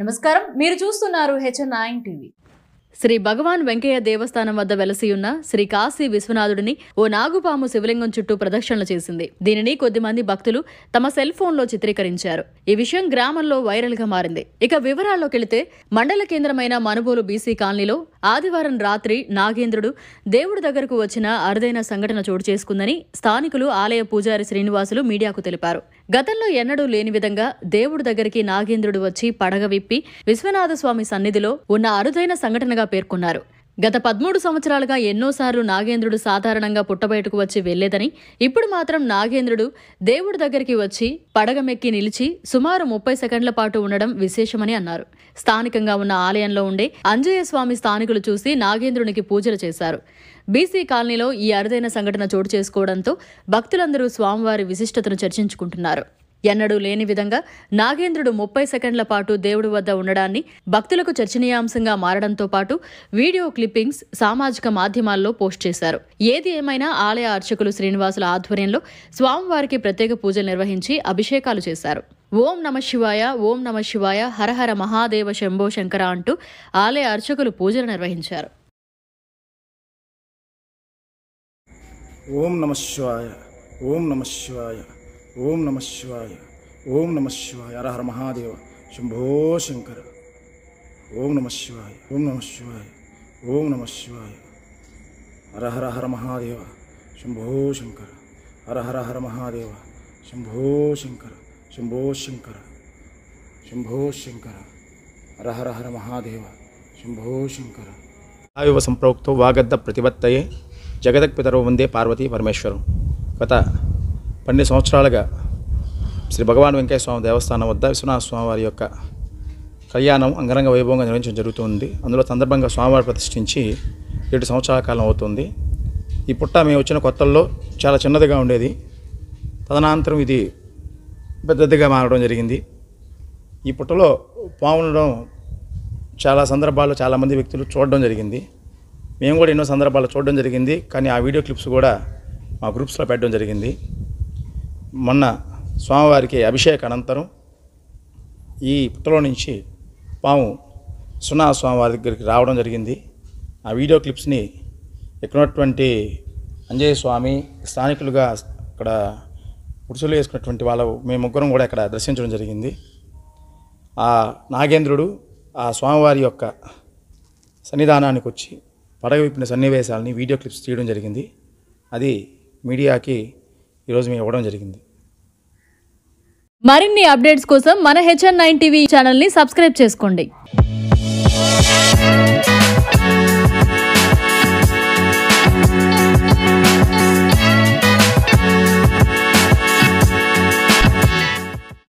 నమస్కారం మీరు చూస్తున్నారు HN nine TV Shri Bhagavan Venkayya Devasthanam వద్ద వెలసియున్న శ్రీ కాశీ విశ్వనాథుడిని ఓ నాగుపాము శివలింగం చుట్టూ ప్రదక్షిణలు చేసింది దీనిని కొద్దిమంది భక్తులు తమ సెల్ ఫోన్లో చిత్రీకరించారు ఈ విషయం గ్రామంలో వైరల్ గా మారింది ఇక వివరాల్లోకెళితే మండల కేంద్రమైన మనుబోలు బీసీ కాలనీలో ఆదివారం రాత్రి నాగేంద్రుడు దేవుడి దగ్గరకు వచ్చిన అరుదైన సంఘటన చోటు చేసుకుందని స్థానికులు ఆలయ పూజారి శ్రీనివాసులు మీడియాకు తెలిపారు గతంలో ఎన్నడూ లేని విధంగా దేవుడి దగ్గరికి నాగేంద్రుడు వచ్చి పడగ విప్పి విశ్వనాథ స్వామి సన్నిధిలో ఉన్న అరుదైన సంఘటనగా ఘనతగా పేర్కొన్నారు గత పదమూడు సంవత్సరాలుగా ఎన్నోసార్లు నాగేంద్రుడు సాధారణంగా పుట్టబయటకు వచ్చి వెళ్లేదని ఇప్పుడు మాత్రం నాగేంద్రుడు దేవుడి దగ్గరికి వచ్చి పడగమెక్కి నిలిచి సుమారు ముప్పై సెకండ్ల పాటు ఉండడం విశేషమని అన్నారు స్థానికంగా ఉన్న ఆలయంలో ఉండే అంజయస్వామి స్థానికులు చూసి నాగేంద్రునికి పూజలు చేశారు బీసీ కాలనీలో ఈ అరుదైన సంఘటన చోటు చేసుకోవడంతో భక్తులందరూ స్వామివారి విశిష్టతను చర్చించుకుంటున్నారు ఎన్నడూ లేని విధంగా నాగేంద్రుడు ముప్పై సెకండ్ల పాటు దేవుడి వద్ద ఉండడాన్ని భక్తులకు చర్చనీయాంశంగా మారడంతో పాటు వీడియో క్లిప్పింగ్స్ సామాజిక మాధ్యమాల్లో పోస్ట్ చేశారు ఏది ఏమైనా ఆలయ అర్చకులు శ్రీనివాసుల ఆధ్వర్యంలో స్వామివారికి ప్రత్యేక పూజలు నిర్వహించి అభిషేకాలు చేశారు ఓం నమ శివాయ ఓం నమ శివాయ హరహర మహాదేవ శంభో శంకర అంటూ ఆలయ అర్చకులు పూజలు నిర్వహించారు ఓం నమ శివాయ ఓం నమ శివాయ ओम नम शिवाय ओम नम शिवाय हर हर महादेव शंभो शंकर ओम नम शिवाय ओम नम शिवाय ओम नम शिवाय हर हर हर महादेव शंभो शंकर हर हर हर महादेव शंभो शंकर शंभो शंकर शंभो शंकर हर हर हर महादेव ಶಂಭೋ ಶಂಕರ ಆಯುವ ಸಂಪ್ರೋಕ್ತೋ ವಾಗದ್ದ ಪ್ರತಿವತ್ತಯೇ ಜಗದಕ್ಪಿತರೋ ಒಂದೇ ಪಾರ್ವತಿ ಪರಮೇಶ್ವರು పన్నెండు సంవత్సరాలుగా శ్రీ భగవాన్ వెంకయ్య స్వామి దేవస్థానం వద్ద విశ్వనాథ స్వామి వారి యొక్క కళ్యాణం అంగరంగ వైభవంగా నిర్వహించడం జరుగుతుంది అందులో సందర్భంగా స్వామివారి ప్రతిష్ఠించి ఏడు సంవత్సరాల కాలం అవుతుంది ఈ పుట్ట మేము వచ్చిన కొత్తల్లో చాలా చిన్నదిగా ఉండేది తదనంతరం ఇది పెద్దదిగా మారడం జరిగింది ఈ పుట్టలో పాముండడం చాలా సందర్భాల్లో చాలామంది వ్యక్తులు చూడడం జరిగింది మేము కూడా ఎన్నో సందర్భాలు చూడడం జరిగింది కానీ ఆ వీడియో క్లిప్స్ కూడా మా గ్రూప్స్లో పెట్టడం జరిగింది మొన్న స్వామివారికి అభిషేక అనంతరం ఈ పుట్టలో నుంచి పాము సునా స్వామివారి దగ్గరికి రావడం జరిగింది ఆ వీడియో క్లిప్స్ని ఇక్కడ ఉన్నటువంటి అంజయ్య స్వామి స్థానికులుగా అక్కడ పురుషులు వేసుకున్నటువంటి వాళ్ళ మేము ముగ్గురం కూడా ఇక్కడ దర్శించడం జరిగింది ఆ నాగేంద్రుడు ఆ స్వామివారి యొక్క సన్నిధానానికి వచ్చి పడగ విప్పిన సన్నివేశాలని వీడియో క్లిప్స్ తీయడం జరిగింది అది మీడియాకి ఈరోజు మేము ఇవ్వడం జరిగింది మరిన్ని అప్డేట్స్ కోసం మన హెచ్ఎన్ నైన్ టీవీ ఛానల్ని సబ్స్క్రైబ్ చేసుకోండి